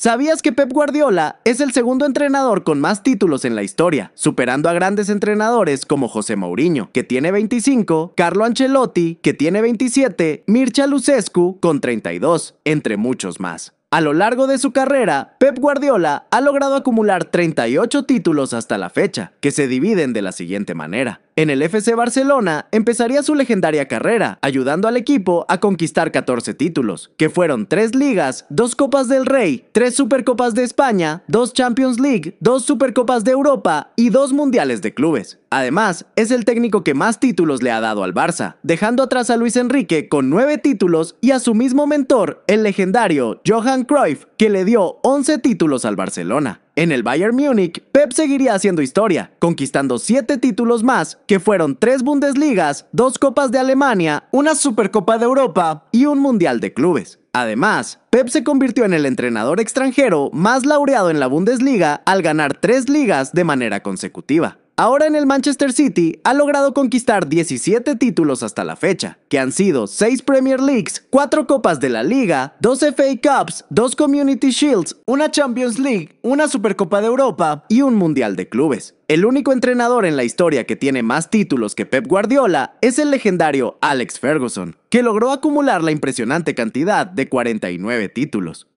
¿Sabías que Pep Guardiola es el segundo entrenador con más títulos en la historia, superando a grandes entrenadores como José Mourinho, que tiene 25, Carlo Ancelotti, que tiene 27, Mircea Lucescu, con 32, entre muchos más? A lo largo de su carrera, Pep Guardiola ha logrado acumular 38 títulos hasta la fecha, que se dividen de la siguiente manera. En el FC Barcelona empezaría su legendaria carrera, ayudando al equipo a conquistar 14 títulos, que fueron 3 ligas, 2 Copas del Rey, 3 Supercopas de España, 2 Champions League, 2 Supercopas de Europa y 2 Mundiales de Clubes. Además, es el técnico que más títulos le ha dado al Barça, dejando atrás a Luis Enrique con 9 títulos y a su mismo mentor, el legendario Johan Cruyff, que le dio 11 títulos al Barcelona. En el Bayern Múnich, Pep seguiría haciendo historia, conquistando siete títulos más, que fueron tres Bundesligas, dos Copas de Alemania, una Supercopa de Europa y un Mundial de Clubes. Además, Pep se convirtió en el entrenador extranjero más laureado en la Bundesliga al ganar tres ligas de manera consecutiva. Ahora en el Manchester City ha logrado conquistar 17 títulos hasta la fecha, que han sido 6 Premier Leagues, 4 Copas de la Liga, 2 FA Cups, 2 Community Shields, una Champions League, una Supercopa de Europa y un Mundial de Clubes. El único entrenador en la historia que tiene más títulos que Pep Guardiola es el legendario Alex Ferguson, que logró acumular la impresionante cantidad de 49 títulos.